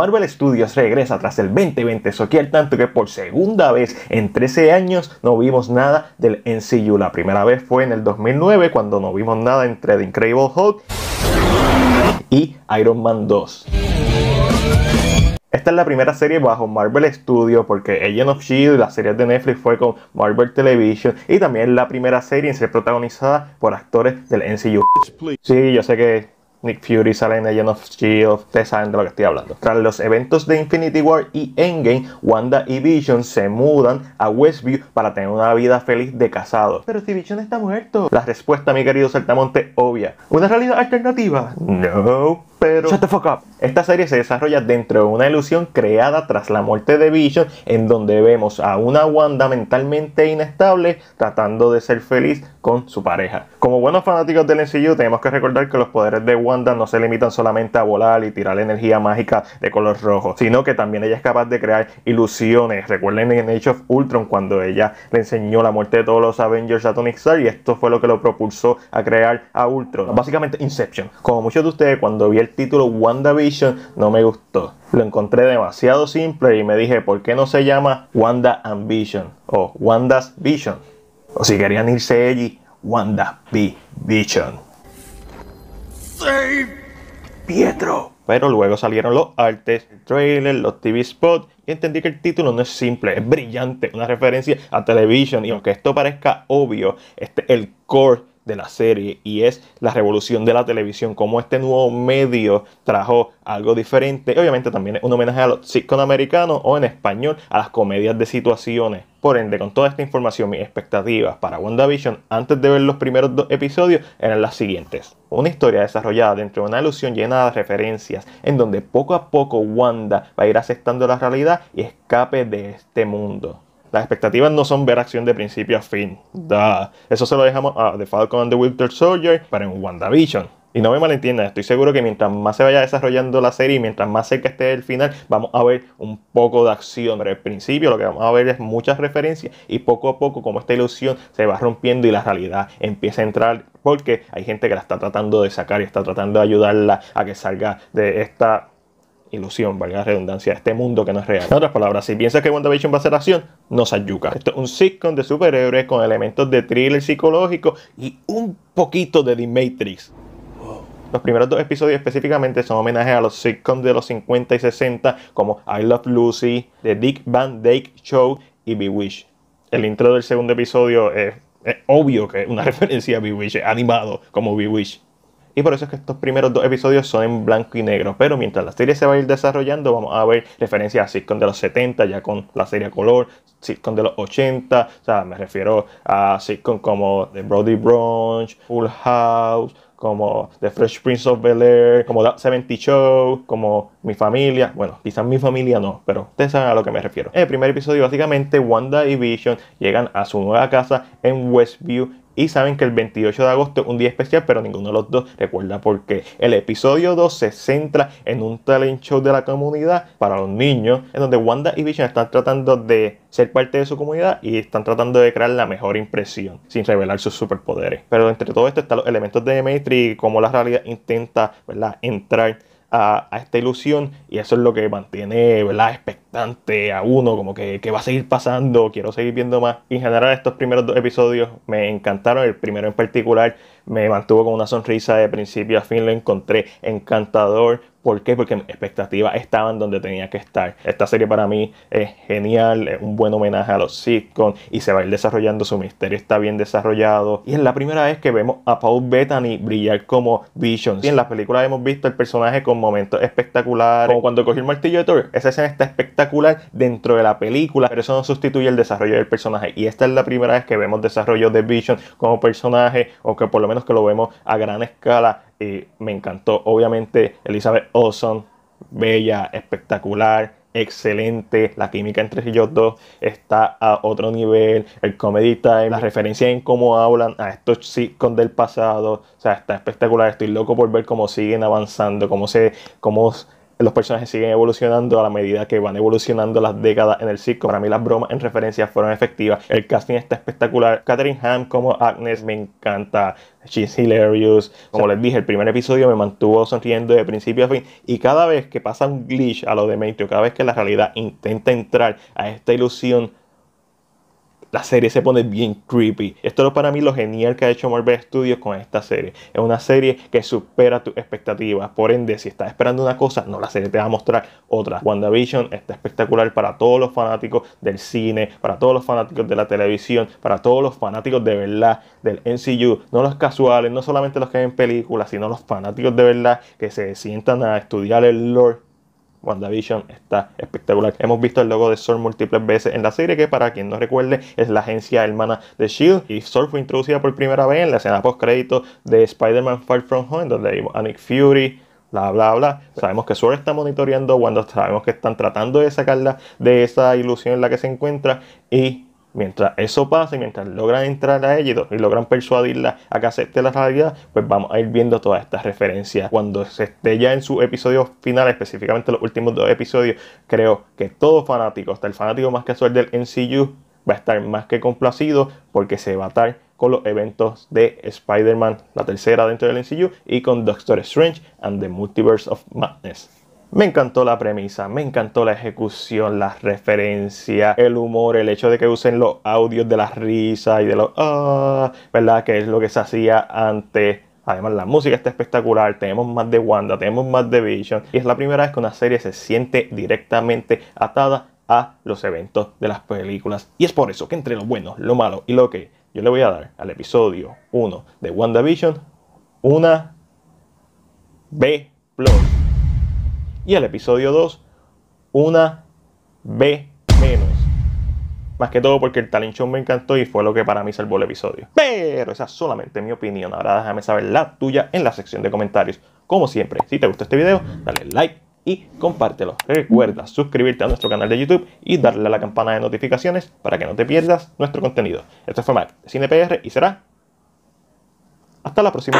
Marvel Studios regresa tras el 2020, eso tanto que por segunda vez en 13 años no vimos nada del NCU. La primera vez fue en el 2009 cuando no vimos nada entre The Incredible Hulk y Iron Man 2. Esta es la primera serie bajo Marvel Studios porque Agent of Shield y las series de Netflix fue con Marvel Television y también la primera serie en ser protagonizada por actores del NCU. Sí, yo sé que Nick Fury sale en Legend of Shield, ustedes saben de lo que estoy hablando. Tras los eventos de Infinity War y Endgame, Wanda y Vision se mudan a Westview para tener una vida feliz de casados. Pero si Vision está muerto. La respuesta, mi querido Saltamonte, obvia. ¿Una realidad alternativa? No. Pero Shut the fuck up. esta serie se desarrolla dentro de una ilusión creada tras la muerte de Vision, en donde vemos a una Wanda mentalmente inestable tratando de ser feliz con su pareja. Como buenos fanáticos del MCU, tenemos que recordar que los poderes de Wanda no se limitan solamente a volar y tirar energía mágica de color rojo, sino que también ella es capaz de crear ilusiones. Recuerden en Age of Ultron cuando ella le enseñó la muerte de todos los Avengers a Tony Stark y esto fue lo que lo propulsó a crear a Ultron. Básicamente Inception. Como muchos de ustedes, cuando vi el título WandaVision no me gustó. Lo encontré demasiado simple y me dije, ¿por qué no se llama Wanda Ambition o Wanda's Vision? O si querían irse allí, Wanda B. Vision. ¡Sí! Pietro. Pero luego salieron los artes, trailer, los TV Spot. y entendí que el título no es simple, es brillante, una referencia a televisión. y aunque esto parezca obvio, este el core de la serie y es la revolución de la televisión, como este nuevo medio trajo algo diferente. Obviamente también es un homenaje a los sitcom americanos o en español a las comedias de situaciones. Por ende, con toda esta información, mis expectativas para WandaVision antes de ver los primeros dos episodios eran las siguientes. Una historia desarrollada dentro de una ilusión llena de referencias, en donde poco a poco Wanda va a ir aceptando la realidad y escape de este mundo. Las expectativas no son ver acción de principio a fin. Eso se lo dejamos a The Falcon and the Winter Soldier, para en WandaVision. Y no me malentiendan, estoy seguro que mientras más se vaya desarrollando la serie y mientras más cerca esté el final, vamos a ver un poco de acción. Pero al principio lo que vamos a ver es muchas referencias y poco a poco como esta ilusión se va rompiendo y la realidad empieza a entrar porque hay gente que la está tratando de sacar y está tratando de ayudarla a que salga de esta ilusión, valga la redundancia, este mundo que no es real. En otras palabras, si piensas que WandaVision va a ser acción, no se Esto es un sitcom de superhéroes con elementos de thriller psicológico y un poquito de The Matrix. Los primeros dos episodios específicamente son homenajes a los sitcoms de los 50 y 60 como I Love Lucy, The Dick Van Dyke Show y Bewitched. El intro del segundo episodio es, obvio que es una referencia a Bewitched, animado como Bewitched. Y por eso es que estos primeros dos episodios son en blanco y negro. Pero mientras la serie se va a ir desarrollando, vamos a ver referencias a sitcom de los 70, ya con la serie color, sitcom de los 80. O sea, me refiero a sitcom como The Brody Brunch, Full House, como The Fresh Prince of Bel Air, como The 70 Show, como Mi Familia. Bueno, quizás mi familia no, pero ustedes saben a lo que me refiero. En el primer episodio, básicamente, Wanda y Vision llegan a su nueva casa en Westview y saben que el 28 de agosto es un día especial, pero ninguno de los dos recuerda por qué. El episodio 2 se centra en un talent show de la comunidad para los niños, en donde Wanda y Vision están tratando de ser parte de su comunidad y están tratando de crear la mejor impresión sin revelar sus superpoderes. Pero entre todo esto están los elementos de Matrix, y cómo la realidad intenta ¿verdad? entrar a, esta ilusión y eso es lo que mantiene ¿verdad? expectante a uno, como que, que va a seguir pasando, quiero seguir viendo más. en general estos primeros dos episodios me encantaron, el primero en particular me mantuvo con una sonrisa de principio a fin, lo encontré encantador, ¿Por qué? Porque expectativa expectativas estaban donde tenía que estar. Esta serie para mí es genial, es un buen homenaje a los sitcoms y se va a ir desarrollando, su misterio está bien desarrollado. Y es la primera vez que vemos a Paul Bettany brillar como Vision. Y en la película hemos visto el personaje con momentos espectaculares, como cuando cogió el martillo de Thor. Esa escena está espectacular dentro de la película, pero eso no sustituye el desarrollo del personaje. Y esta es la primera vez que vemos desarrollo de Vision como personaje, o que por lo menos que lo vemos a gran escala me encantó. Obviamente, Elizabeth Olsen, bella, espectacular, excelente. La química entre ellos dos está a otro nivel. El comedita, time, las referencias en cómo hablan a estos con del pasado. O sea, está espectacular. Estoy loco por ver cómo siguen avanzando, cómo se los personajes siguen evolucionando a la medida que van evolucionando las décadas en el circo. Para mí las bromas en referencia fueron efectivas. El casting está espectacular. Catherine Ham como Agnes me encanta. She's hilarious. Como les dije, el primer episodio me mantuvo sonriendo de principio a fin. Y cada vez que pasa un glitch a lo de cada vez que la realidad intenta entrar a esta ilusión la serie se pone bien creepy. Esto es para mí lo genial que ha hecho Marvel Studios con esta serie. Es una serie que supera tus expectativas. Por ende, si estás esperando una cosa, no, la serie te va a mostrar otra. WandaVision está espectacular para todos los fanáticos del cine, para todos los fanáticos de la televisión, para todos los fanáticos de verdad del MCU. No los casuales, no solamente los que ven películas, sino los fanáticos de verdad que se sientan a estudiar el lore WandaVision está espectacular. Hemos visto el logo de Sor múltiples veces en la serie, que para quien no recuerde es la agencia hermana de Shield. Y Sword fue introducida por primera vez en la escena post crédito de Spider-Man Far From Home, donde vimos a Nick Fury, bla, bla, bla. Sabemos que Sword está monitoreando Wanda, sabemos que están tratando de sacarla de esa ilusión en la que se encuentra y Mientras eso pase, mientras logran entrar a ella y, logran persuadirla a que acepte la realidad, pues vamos a ir viendo todas estas referencias. Cuando se esté ya en su episodio final, específicamente los últimos dos episodios, creo que todo fanático, hasta el fanático más casual del NCU, va a estar más que complacido porque se va a estar con los eventos de Spider-Man, la tercera dentro del NCU, y con Doctor Strange and the Multiverse of Madness. Me encantó la premisa, me encantó la ejecución, las referencias, el humor, el hecho de que usen los audios de las risas y de los ah, ¿verdad? Que es lo que se hacía antes. Además, la música está espectacular. Tenemos más de Wanda, tenemos más de Vision. Y es la primera vez que una serie se siente directamente atada a los eventos de las películas. Y es por eso que entre lo bueno, lo malo y lo que yo le voy a dar al episodio 1 de WandaVision, una B. Plus. Y el episodio 2, una B menos. Más que todo porque el talent show me encantó y fue lo que para mí salvó el episodio. Pero esa es solamente mi opinión. Ahora déjame saber la tuya en la sección de comentarios. Como siempre, si te gustó este video, dale like y compártelo. Recuerda suscribirte a nuestro canal de YouTube y darle a la campana de notificaciones para que no te pierdas nuestro contenido. Esto fue Mac de CinePR y será. Hasta la próxima.